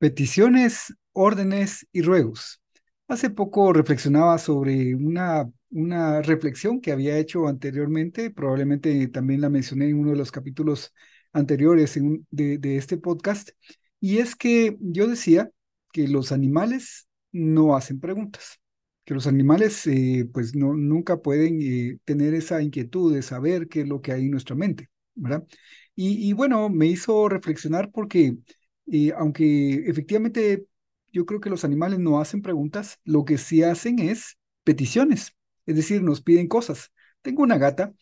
Peticiones, órdenes y ruegos. Hace poco reflexionaba sobre una, reflexión que había hecho anteriormente, probablemente también la mencioné en uno de los capítulos anteriores de, este podcast, y es que yo decía que los animales no hacen preguntas, que los animales eh, pues no, nunca pueden eh, tener esa inquietud de saber qué es lo que hay en nuestra mente, ¿verdad? y bueno, me hizo reflexionar porque y aunque efectivamente yo creo que los animales no hacen preguntas, lo que sí hacen es peticiones, es decir, nos piden cosas. Tengo una gata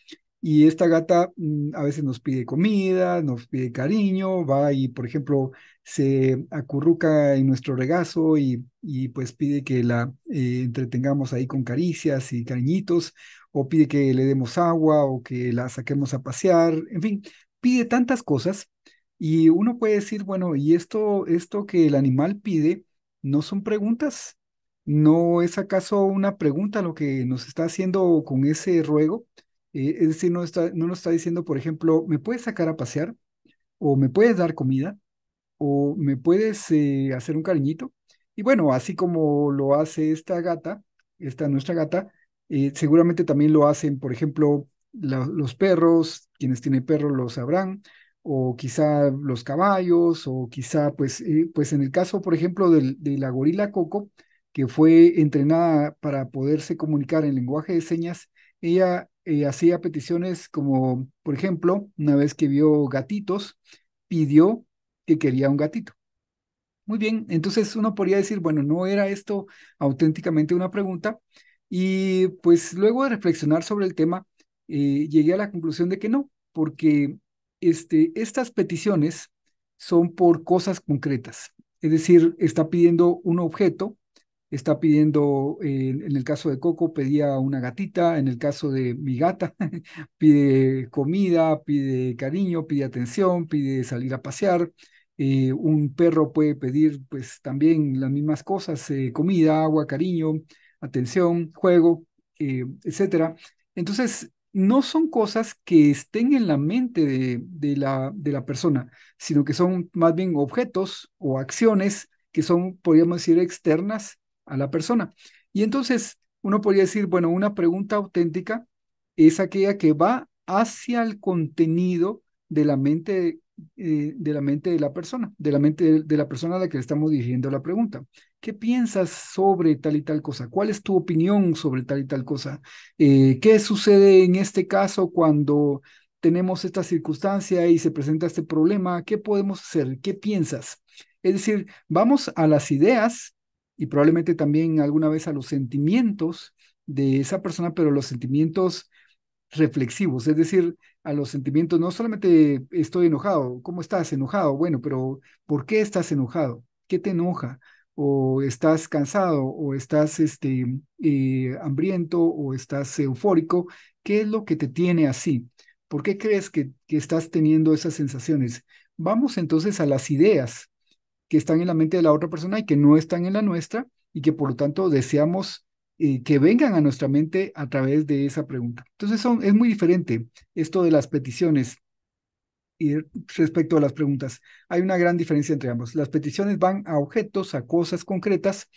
y esta gata mm, a veces nos pide comida, nos pide cariño, va y, por ejemplo, se acurruca en nuestro regazo y, pues pide que la eh, entretengamos ahí con caricias y cariñitos, o pide que le demos agua o que la saquemos a pasear, en fin, pide tantas cosas y uno puede decir, bueno, y esto, esto que el animal pide, no son preguntas, ¿No es acaso una pregunta lo que nos está haciendo con ese ruego? Eh, es decir, no, está, no nos está diciendo, por ejemplo, ¿me puedes sacar a pasear? ¿O me puedes dar comida? ¿O me puedes eh, hacer un cariñito? Y bueno, así como lo hace esta gata, esta nuestra gata, eh, seguramente también lo hacen, por ejemplo, los perros, quienes tienen perros lo sabrán, o quizá los caballos, o quizá, pues, eh, pues en el caso, por ejemplo, del, de la gorila Coco, que fue entrenada para poderse comunicar en lenguaje de señas, ella eh, hacía peticiones como, por ejemplo, una vez que vio gatitos, pidió que quería un gatito. Muy bien, entonces uno podría decir, bueno, no era esto auténticamente una pregunta. Y pues luego de reflexionar sobre el tema, eh, llegué a la conclusión de que no, porque este, estas peticiones son por cosas concretas. Es decir, está pidiendo un objeto, está pidiendo, eh, en el caso de Coco, pedía una gatita, en el caso de mi gata, pide comida, pide cariño, pide atención, pide salir a pasear. Eh, un perro puede pedir, pues, también las mismas cosas, eh, comida, agua, cariño, atención, juego, etcétera. Entonces, no son cosas que estén en la mente de, la, de la persona, sino que son más bien objetos o acciones que son, podríamos decir, externas a la persona. Y entonces uno podría decir, bueno, una pregunta auténtica es aquella que va hacia el contenido de la mente eh, de la mente de la persona, de la mente de, la persona a la que le estamos dirigiendo la pregunta. ¿Qué piensas sobre tal y tal cosa? ¿Cuál es tu opinión sobre tal y tal cosa? Eh, ¿Qué sucede en este caso cuando tenemos esta circunstancia y se presenta este problema? ¿Qué podemos hacer? ¿Qué piensas? Es decir, vamos a las ideas y probablemente también alguna vez a los sentimientos de esa persona, pero los sentimientos reflexivos, es decir, a los sentimientos, no solamente estoy enojado, ¿cómo estás enojado? Bueno, pero ¿por qué estás enojado? ¿Qué te enoja? ¿O estás cansado? ¿O estás este, eh, hambriento? ¿O estás eufórico? ¿Qué es lo que te tiene así? ¿Por qué crees que, que estás teniendo esas sensaciones? Vamos entonces a las ideas que están en la mente de la otra persona y que no están en la nuestra y que por lo tanto deseamos eh, que vengan a nuestra mente a través de esa pregunta. Entonces es muy diferente esto de las peticiones respecto a las preguntas. Hay una gran diferencia entre ambos. Las peticiones van a objetos, a cosas concretas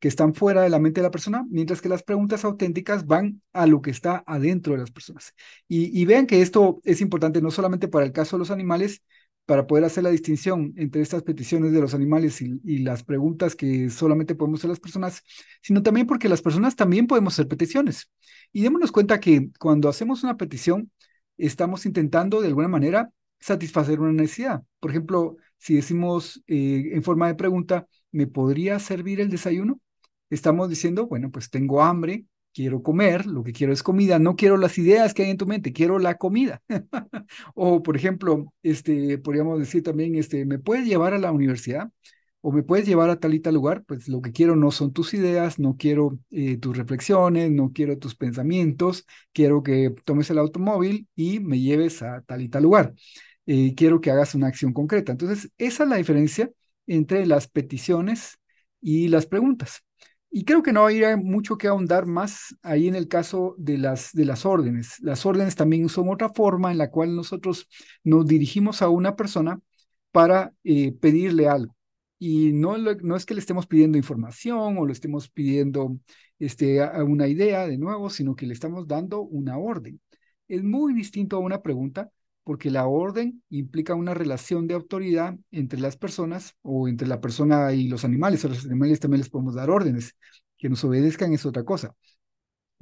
que están fuera de la mente de la persona, mientras que las preguntas auténticas van a lo que está adentro de las personas. y vean que esto es importante no solamente para el caso de los animales, para poder hacer la distinción entre estas peticiones de los animales y, las preguntas que solamente podemos hacer las personas, sino también porque las personas también podemos hacer peticiones. Y démonos cuenta que cuando hacemos una petición, estamos intentando de alguna manera satisfacer una necesidad. Por ejemplo, si decimos eh, en forma de pregunta, ¿me podría servir el desayuno? Estamos diciendo, bueno, pues tengo hambre, quiero comer, lo que quiero es comida, no quiero las ideas que hay en tu mente, quiero la comida. o, por ejemplo, este, podríamos decir también, este, ¿me puedes llevar a la universidad? ¿O me puedes llevar a talita lugar? Pues lo que quiero no son tus ideas, no quiero eh, tus reflexiones, no quiero tus pensamientos, quiero que tomes el automóvil y me lleves a talita lugar. Eh, quiero que hagas una acción concreta. Entonces, esa es la diferencia entre las peticiones y las preguntas. Y creo que no hay mucho que ahondar más ahí en el caso de las, de las órdenes. Las órdenes también son otra forma en la cual nosotros nos dirigimos a una persona para eh, pedirle algo. Y no, no es que le estemos pidiendo información o le estemos pidiendo este, a una idea de nuevo, sino que le estamos dando una orden. Es muy distinto a una pregunta porque la orden implica una relación de autoridad entre las personas o entre la persona y los animales. A los animales también les podemos dar órdenes. Que nos obedezcan es otra cosa.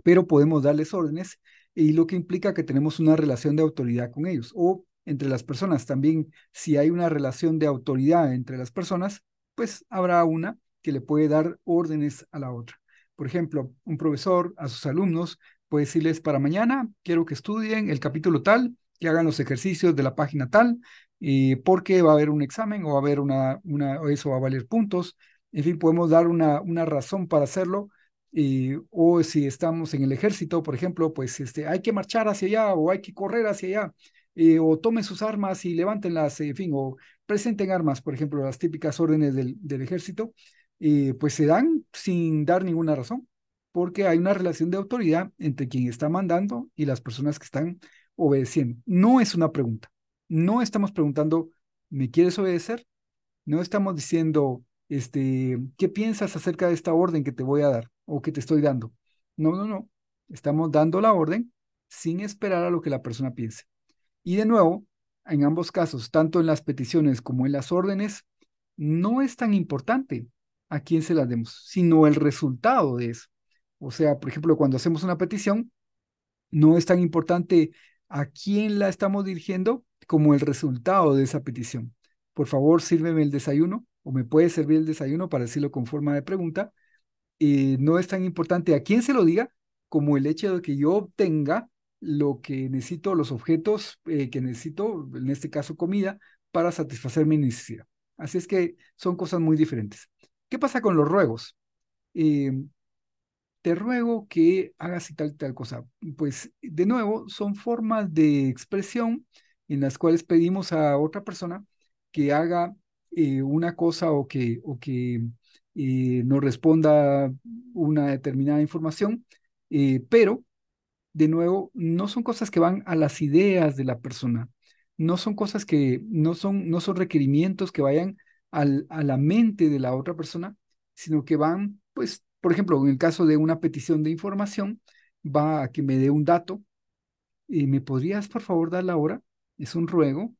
Pero podemos darles órdenes y lo que implica que tenemos una relación de autoridad con ellos o entre las personas. También si hay una relación de autoridad entre las personas, pues habrá una que le puede dar órdenes a la otra. Por ejemplo, un profesor a sus alumnos puede decirles para mañana quiero que estudien el capítulo tal que hagan los ejercicios de la página tal, eh, porque va a haber un examen o va a haber una, una eso va a valer puntos. En fin, podemos dar una, una razón para hacerlo. Eh, o si estamos en el ejército, por ejemplo, pues este, hay que marchar hacia allá o hay que correr hacia allá. Eh, o tomen sus armas y levántenlas, en fin, o presenten armas, por ejemplo, las típicas órdenes del, del ejército, eh, pues se dan sin dar ninguna razón, porque hay una relación de autoridad entre quien está mandando y las personas que están obedeciendo. No es una pregunta. No estamos preguntando, ¿me quieres obedecer? No estamos diciendo, este, ¿qué piensas acerca de esta orden que te voy a dar o que te estoy dando? No, no, no. Estamos dando la orden sin esperar a lo que la persona piense. Y de nuevo, en ambos casos, tanto en las peticiones como en las órdenes, no es tan importante a quién se las demos, sino el resultado de eso. O sea, por ejemplo, cuando hacemos una petición, no es tan importante a quién la estamos dirigiendo como el resultado de esa petición. Por favor, sírveme el desayuno o me puede servir el desayuno para decirlo con forma de pregunta. Eh, no es tan importante a quién se lo diga como el hecho de que yo obtenga lo que necesito, los objetos eh, que necesito, en este caso comida, para satisfacer mi necesidad. Así es que son cosas muy diferentes. ¿Qué pasa con los ruegos? Eh, te ruego que hagas y tal, tal cosa. Pues de nuevo, son formas de expresión en las cuales pedimos a otra persona que haga eh, una cosa o que, o que eh, nos responda una determinada información, eh, pero de nuevo, no son cosas que van a las ideas de la persona, no son cosas que no son, no son requerimientos que vayan al, a la mente de la otra persona, sino que van pues por ejemplo, en el caso de una petición de información, va a que me dé un dato. Y eh, me podrías, por favor, dar la hora. Es un ruego.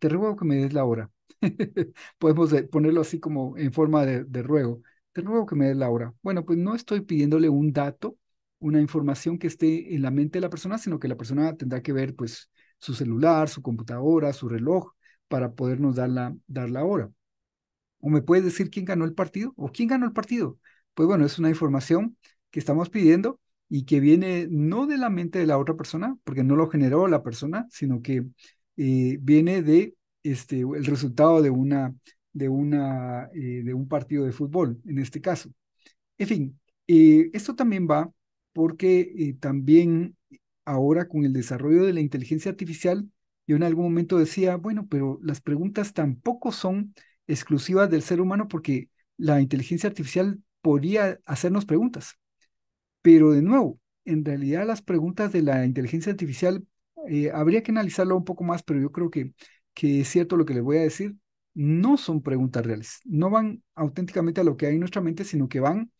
Te ruego que me des la hora. Podemos ponerlo así como en forma de, ruego. Te ruego que me des la hora. Bueno, pues no estoy pidiéndole un dato, una información que esté en la mente de la persona, sino que la persona tendrá que ver, pues, su celular, su computadora, su reloj, para podernos dar dar la hora. O me puedes decir quién ganó el partido o quién ganó el partido pues bueno, es una información que estamos pidiendo y que viene no de la mente de la otra persona, porque no lo generó la persona, sino que eh, viene de este, el resultado de, una, de, una, eh, de un partido de fútbol, en este caso. En fin, eh, esto también va porque también ahora con el desarrollo de la inteligencia artificial, yo en algún momento decía, bueno, pero las preguntas tampoco son exclusivas del ser humano porque la inteligencia artificial Podría hacernos preguntas. Pero de nuevo, en realidad las preguntas de la inteligencia artificial eh, habría que analizarlo un poco más, pero yo creo que, que es cierto lo que les voy a decir. No son preguntas reales, no van auténticamente a lo que hay en nuestra mente, sino que van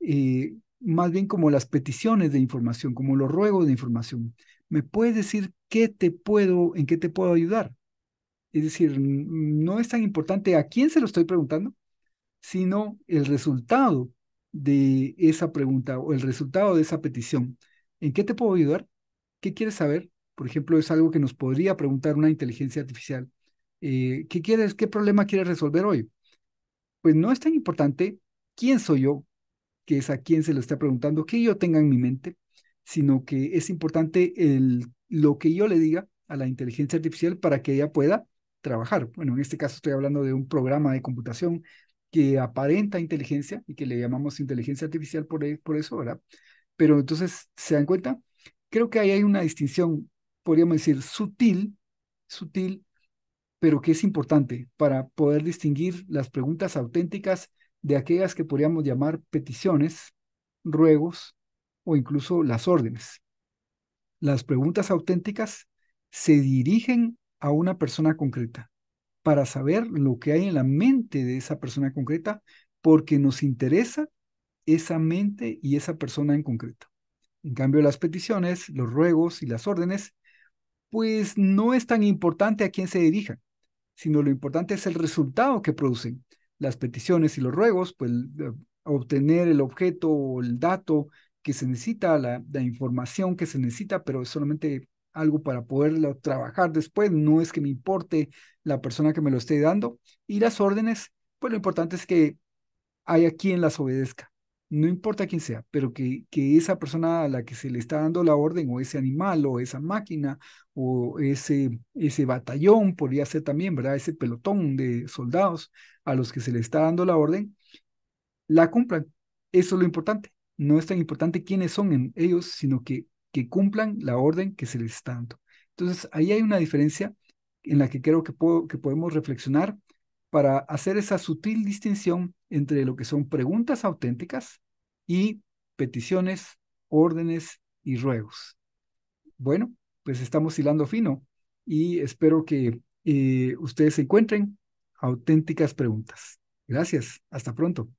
eh, más bien como las peticiones de información, como los ruegos de información. ¿Me puedes decir qué te puedo, en qué te puedo ayudar? Es decir, no es tan importante a quién se lo estoy preguntando, sino el resultado de esa pregunta o el resultado de esa petición. ¿En qué te puedo ayudar? ¿Qué quieres saber? Por ejemplo, es algo que nos podría preguntar una inteligencia artificial. Eh, ¿Qué quieres? ¿Qué problema quieres resolver hoy? Pues no es tan importante quién soy yo, que es a quien se le está preguntando, que yo tenga en mi mente, sino que es importante lo que yo le diga a la inteligencia artificial para que ella pueda trabajar. Bueno, en este caso estoy hablando de un programa de computación, que aparenta inteligencia y que le llamamos inteligencia artificial por, e, por eso, ¿verdad? Pero entonces, ¿se dan cuenta? Creo que ahí hay una distinción, podríamos decir, sutil, sutil, pero que es importante para poder distinguir las preguntas auténticas de aquellas que podríamos llamar peticiones, ruegos o incluso las órdenes. Las preguntas auténticas se dirigen a una persona concreta, para saber lo que hay en la mente de esa persona concreta, porque nos interesa esa mente y esa persona en concreto. En cambio, las peticiones, los ruegos y las órdenes, pues no es tan importante a quién se dirijan, sino lo importante es el resultado que producen. Las peticiones y los ruegos, pues eh, obtener el objeto o el dato que se necesita, la, la información que se necesita, pero es solamente algo para poderlo trabajar después, no es que me importe la persona que me lo esté dando. Y las órdenes, pues lo importante es que haya quien las obedezca, no importa quién sea, pero que, que esa persona a la que se le está dando la orden, o ese animal, o esa máquina, o ese, ese batallón, podría ser también, ¿verdad? Ese pelotón de soldados a los que se le está dando la orden, la cumplan. Eso es lo importante. No es tan importante quiénes son en ellos, sino que cumplan la orden que se les está dando. Entonces, ahí hay una diferencia en la que creo que, puedo, que podemos reflexionar para hacer esa sutil distinción entre lo que son preguntas auténticas y peticiones, órdenes y ruegos. Bueno, pues estamos hilando fino y espero que eh, ustedes encuentren auténticas preguntas. Gracias, hasta pronto.